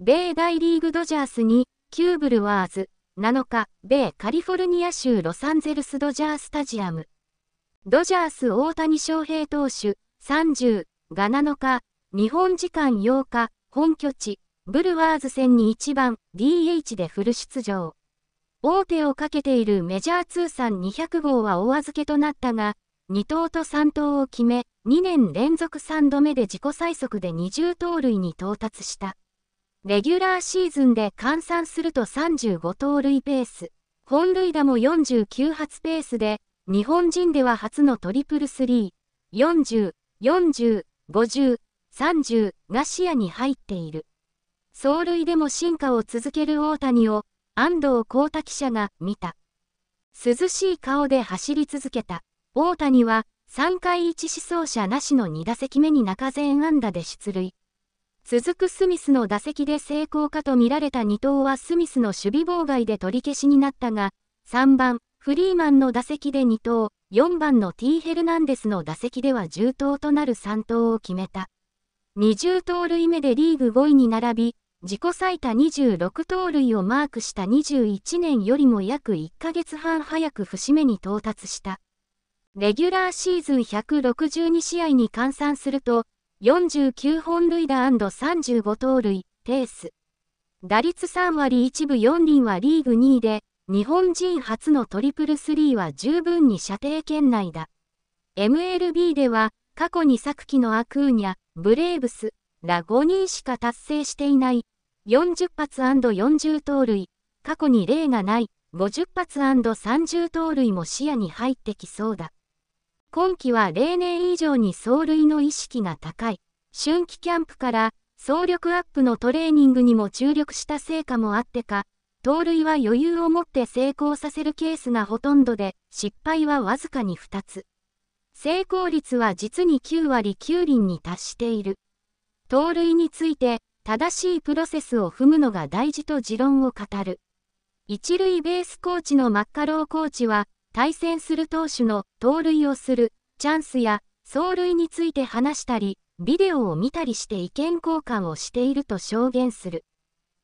米大リーグドジャースに、キューブルワーズ、7日、米カリフォルニア州ロサンゼルスドジャースタジアム。ドジャース大谷翔平投手、30が7日、日本時間8日、本拠地、ブルワーズ戦に1番 DH でフル出場。大手をかけているメジャー通算200号はお預けとなったが、2投と3投を決め、2年連続3度目で自己最速で20盗塁に到達した。レギュラーシーズンで換算すると35盗塁ペース、本塁打も49発ペースで、日本人では初のトリプルスリー、40、40、50、30が視野に入っている。走塁でも進化を続ける大谷を、安藤光太記者が見た。涼しい顔で走り続けた。大谷は、3回1。思走者なしの2打席目に中前安打で出塁。続くスミスの打席で成功かと見られた2投はスミスの守備妨害で取り消しになったが、3番、フリーマンの打席で2投、4番の T・ ヘルナンデスの打席では10投となる3投を決めた。20盗塁目でリーグ5位に並び、自己最多26盗塁をマークした21年よりも約1ヶ月半早く節目に到達した。レギュラーシーズン162試合に換算すると、49本塁打 &35 盗塁、ペース。打率3割1分4輪はリーグ2位で、日本人初のトリプルスリーは十分に射程圏内だ。MLB では、過去に昨季のアクーニャ、ブレーブス、ら5人しか達成していない、40発 &40 盗塁、過去に例がない、50発 &30 盗塁も視野に入ってきそうだ。今季は例年以上に走塁の意識が高い。春季キャンプから総力アップのトレーニングにも注力した成果もあってか、盗塁は余裕を持って成功させるケースがほとんどで、失敗はわずかに2つ。成功率は実に9割9厘に達している。盗塁について、正しいプロセスを踏むのが大事と持論を語る。一塁ベースコーチのマッカローコーチは、対戦する投手の盗塁をする、チャンスや走塁について話したり、ビデオを見たりして意見交換をしていると証言する。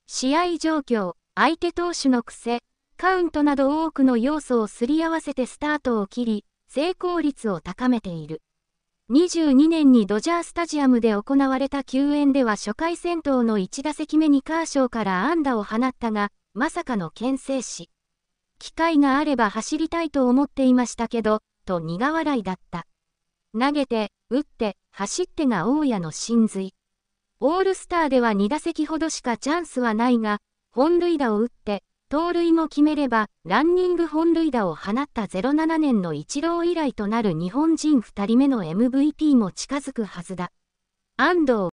試合状況、相手投手の癖、カウントなど多くの要素をすり合わせてスタートを切り、成功率を高めている。22年にドジャースタジアムで行われた球宴では初回戦闘の1打席目にカーショーから安打を放ったが、まさかの牽制死。機会があれば走りたいと思っていましたけど、と苦笑いだった。投げて、打って、走ってが大家の真髄。オールスターでは2打席ほどしかチャンスはないが、本塁打を打って、盗塁も決めれば、ランニング本塁打を放った07年のイチロー以来となる日本人2人目の MVP も近づくはずだ。安藤